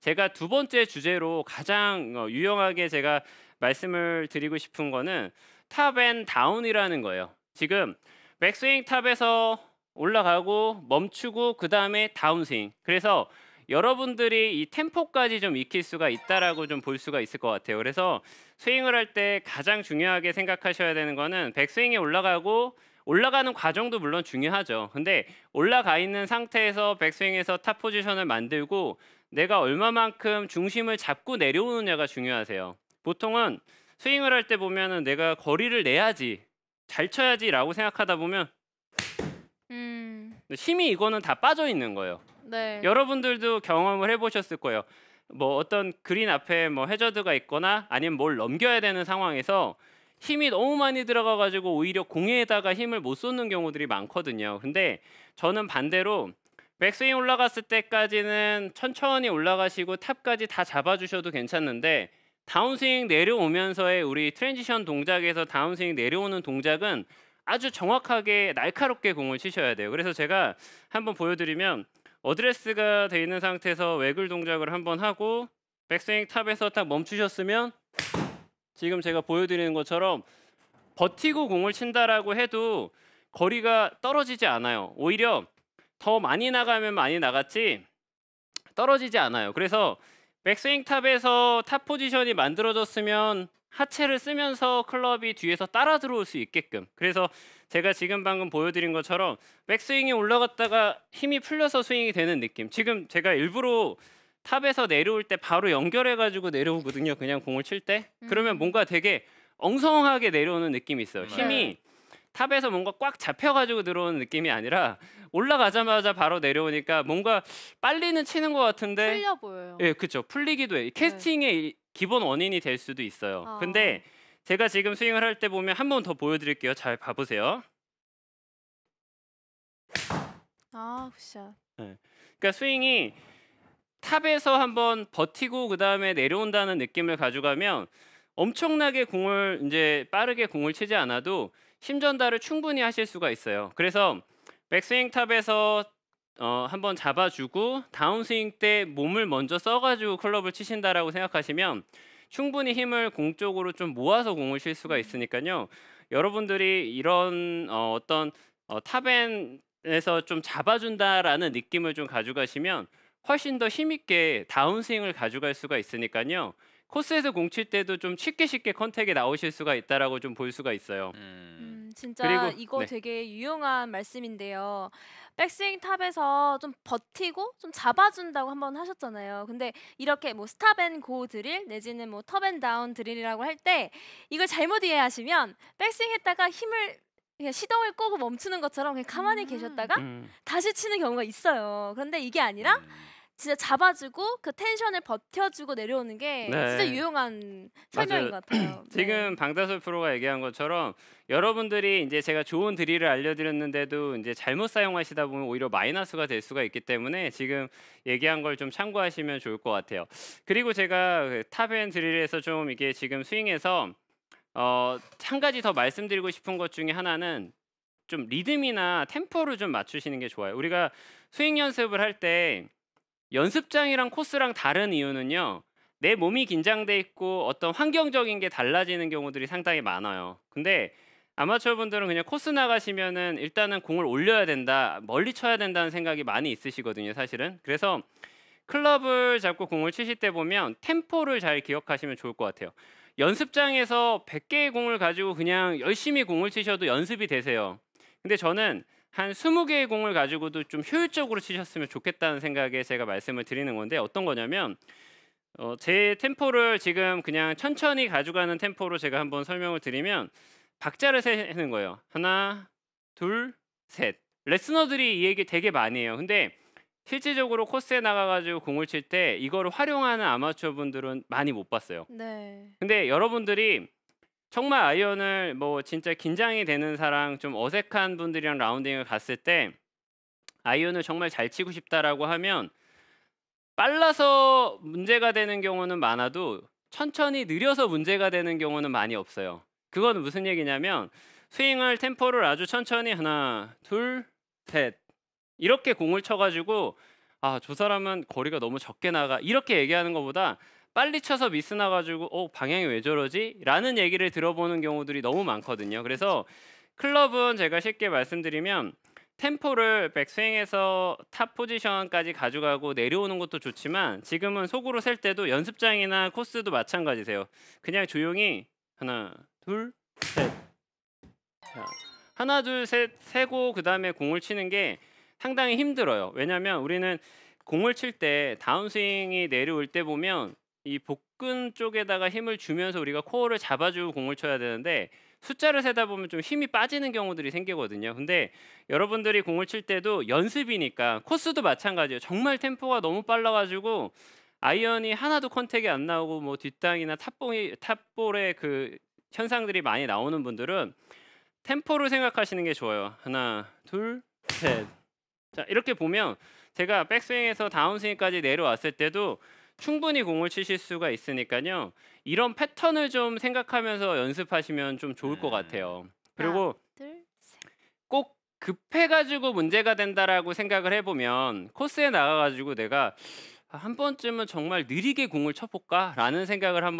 제가 두 번째 주제로 가장 어, 유용하게 제가 말씀을 드리고 싶은 거는 탑 앤 다운이라는 거예요. 지금 백스윙 탑에서 올라가고 멈추고 그 다음에 다운스윙. 그래서 여러분들이 이 템포까지 좀 익힐 수가 있다라고 좀 볼 수가 있을 것 같아요. 그래서 스윙을 할 때 가장 중요하게 생각하셔야 되는 거는 백스윙이 올라가고 올라가는 과정도 물론 중요하죠. 근데 올라가 있는 상태에서 백스윙에서 탑 포지션을 만들고 내가 얼마만큼 중심을 잡고 내려오느냐가 중요하세요. 보통은 스윙을 할 때보면 내가 거리를 내야지 잘 쳐야지라고 생각하다 보면 음. 힘이 이거는 다 빠져 있는 거예요. 네. 여러분들도 경험을 해보셨을 거예요. 뭐 어떤 그린 앞에 뭐 해저드가 있거나 아니면 뭘 넘겨야 되는 상황에서 힘이 너무 많이 들어가가지고 오히려 공에다가 힘을 못 쏟는 경우들이 많거든요. 근데 저는 반대로 백스윙 올라갔을 때까지는 천천히 올라가시고 탑까지 다 잡아주셔도 괜찮는데 다운스윙 내려오면서의 우리 트랜지션 동작에서 다운스윙 내려오는 동작은 아주 정확하게 날카롭게 공을 치셔야 돼요. 그래서 제가 한번 보여드리면 어드레스가 돼 있는 상태에서 외글 동작을 한번 하고 백스윙 탑에서 딱 멈추셨으면 지금 제가 보여드리는 것처럼 버티고 공을 친다라고 해도 거리가 떨어지지 않아요. 오히려 더 많이 나가면 많이 나갔지 떨어지지 않아요. 그래서 백스윙 탑에서 탑 포지션이 만들어졌으면 하체를 쓰면서 클럽이 뒤에서 따라 들어올 수 있게끔 그래서 제가 지금 방금 보여드린 것처럼 백스윙이 올라갔다가 힘이 풀려서 스윙이 되는 느낌 지금 제가 일부러 탑에서 내려올 때 바로 연결해 가지고 내려오거든요 그냥 공을 칠때 음. 그러면 뭔가 되게 엉성하게 내려오는 느낌이 있어요 네. 힘이 탑에서 뭔가 꽉 잡혀가지고 들어오는 느낌이 아니라 올라가자마자 바로 내려오니까 뭔가 빨리는 치는 것 같은데 풀려 보여요. 예, 그렇죠. 풀리기도 해. 네. 캐스팅의 네. 기본 원인이 될 수도 있어요. 아. 근데 제가 지금 스윙을 할 때 보면 한 번 더 보여드릴게요. 잘 봐보세요. 아, 굿샷. 네. 그러니까 스윙이 탑에서 한번 버티고 그 다음에 내려온다는 느낌을 가져가면 엄청나게 공을 이제 빠르게 공을 치지 않아도 심전달을 충분히 하실 수가 있어요. 그래서 백스윙 탑에서 어, 한번 잡아주고 다운스윙 때 몸을 먼저 써가지고 클럽을 치신다라고 생각하시면 충분히 힘을 공 쪽으로 좀 모아서 공을 칠 수가 음. 있으니까요. 여러분들이 이런 어, 어떤 어, 탑엔에서 좀 잡아준다라는 느낌을 좀 가져가시면 훨씬 더 힘있게 다운스윙을 가져갈 수가 있으니까요. 코스에서 공칠 때도 좀 쉽게 쉽게 컨택에 나오실 수가 있다라고 좀 볼 수가 있어요. 음. 음, 진짜 그리고, 이거 네. 되게 유용한 말씀인데요. 백스윙 탑에서 좀 버티고 좀 잡아준다고 한번 하셨잖아요. 근데 이렇게 뭐 스탑 앤고 드릴 내지는 뭐 t o 다운 드릴이라고 할 때 이걸 잘못 이해하시면 백스윙 했다가 힘을 그냥 시동을 끄고 멈추는 것처럼 그냥 가만히 음. 계셨다가 음. 다시 치는 경우가 있어요. 그런데 이게 아니라 음. 진짜 잡아주고 그 텐션을 버텨주고 내려오는 게 네. 진짜 유용한 설명인 맞아요. 것 같아요. 네. 지금 네. 방다솔 프로가 얘기한 것처럼 여러분들이 이제 제가 좋은 드릴을 알려드렸는데도 이제 잘못 사용하시다 보면 오히려 마이너스가 될 수가 있기 때문에 지금 얘기한 걸 좀 참고하시면 좋을 것 같아요. 그리고 제가 그 탑앤 드릴에서 좀 이게 지금 스윙에서 어, 한 가지 더 말씀드리고 싶은 것 중에 하나는 좀 리듬이나 템포를 좀 맞추시는 게 좋아요. 우리가 스윙 연습을 할때 연습장이랑 코스랑 다른 이유는요. 내 몸이 긴장돼 있고 어떤 환경적인 게 달라지는 경우들이 상당히 많아요. 근데 아마추어 분들은 그냥 코스 나가시면은 일단은 공을 올려야 된다, 멀리 쳐야 된다는 생각이 많이 있으시거든요, 사실은. 그래서 클럽을 잡고 공을 치실 때 보면 템포를 잘 기억하시면 좋을 것 같아요. 연습장에서 100개의 공을 가지고 그냥 열심히 공을 치셔도 연습이 되세요. 근데 저는 한 20개의 공을 가지고도 좀 효율적으로 치셨으면 좋겠다는 생각에 제가 말씀을 드리는 건데 어떤 거냐면 어, 제 템포를 지금 그냥 천천히 가져가는 템포로 제가 한번 설명을 드리면 박자를 세는 거예요. 하나, 둘, 셋. 레스너들이 이 얘기 되게 많이 해요. 근데 실질적으로 코스에 나가가지고 공을 칠 때 이거를 활용하는 아마추어분들은 많이 못 봤어요. 네. 근데 여러분들이 정말 아이언을 뭐 진짜 긴장이 되는 사람 좀 어색한 분들이랑 라운딩을 갔을 때 아이언을 정말 잘 치고 싶다라고 하면 빨라서 문제가 되는 경우는 많아도 천천히 느려서 문제가 되는 경우는 많이 없어요. 그건 무슨 얘기냐면 스윙을 템포를 아주 천천히 하나, 둘, 셋 이렇게 공을 쳐가지고 아저 사람은 거리가 너무 적게 나가 이렇게 얘기하는 것보다 빨리 쳐서 미스 나가지고 어 방향이 왜 저러지? 라는 얘기를 들어보는 경우들이 너무 많거든요. 그래서 클럽은 제가 쉽게 말씀드리면 템포를 백스윙에서 탑 포지션까지 가져가고 내려오는 것도 좋지만 지금은 속으로 셀 때도 연습장이나 코스도 마찬가지세요. 그냥 조용히 하나, 둘, 셋. 자, 하나, 둘, 셋 세고 그다음에 공을 치는 게 상당히 힘들어요. 왜냐면 하 우리는 공을 칠 때 다운스윙이 내려올 때 보면 이 복근 쪽에다가 힘을 주면서 우리가 코어를 잡아주고 공을 쳐야 되는데 숫자를 세다 보면 좀 힘이 빠지는 경우들이 생기거든요. 근데 여러분들이 공을 칠 때도 연습이니까 코스도 마찬가지예요. 정말 템포가 너무 빨라가지고 아이언이 하나도 컨택이 안 나오고 뭐 뒷땅이나 탑볼이 탑볼의 그 현상들이 많이 나오는 분들은 템포를 생각하시는 게 좋아요. 하나, 둘, 셋. 자 이렇게 보면 제가 백스윙에서 다운스윙까지 내려왔을 때도 충분히 공을 치실 수가 있으니까요. 이런 패턴을 좀 생각하면서 연습하시면 좀 좋을 것 네. 같아요. 그리고 꼭 급해가지고 문제가 된다라고 생각을 해보면 코스에 나가가지고 내가 한 번쯤은 정말 느리게 공을 쳐볼까라는 생각을 한번